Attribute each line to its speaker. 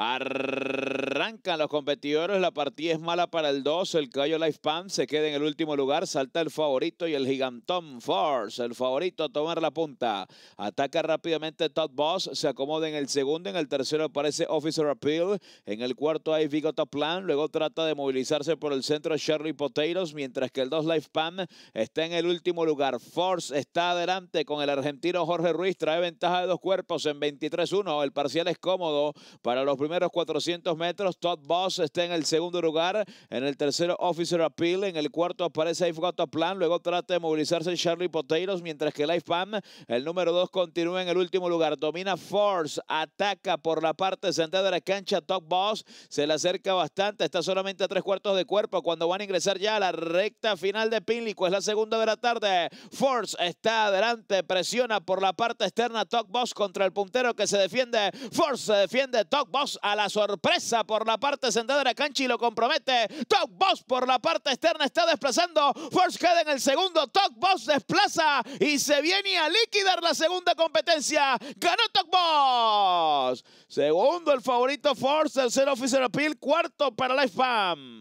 Speaker 1: Arrancan los competidores, la partida es mala para el 2, el callo Life Pan se queda en el último lugar, salta el favorito y el Gigantón Force, el favorito a tomar la punta. Ataca rápidamente Todd Boss, se acomoda en el segundo, en el tercero aparece Officer Appeal, en el cuarto hay Vigota Plan, luego trata de movilizarse por el centro Shirley Potatoes, mientras que el 2 Life está en el último lugar. Force está adelante con el argentino Jorge Ruiz, trae ventaja de dos cuerpos en 23-1, el parcial es cómodo para los primeros 400 metros. Todd Boss está en el segundo lugar. En el tercero, Officer Appeal. En el cuarto aparece I've Got a Plan. Luego trata de movilizarse Charlie Potatoes, mientras que Life Pam, el número dos continúa en el último lugar. Domina Force, ataca por la parte central de la cancha. Todd Boss se le acerca bastante. Está solamente a tres cuartos de cuerpo cuando van a ingresar ya a la recta final de Pinlico. Es la segunda de la tarde. Force está adelante, presiona por la parte externa. Todd Boss contra el puntero que se defiende. Force se defiende. Todd Boss a la sorpresa por la parte central de la cancha lo compromete. top Boss por la parte externa está desplazando. Force Head en el segundo. top Boss desplaza y se viene a liquidar la segunda competencia. Ganó Top Boss. Segundo el favorito Force, tercero Officer Appeal, cuarto para la spam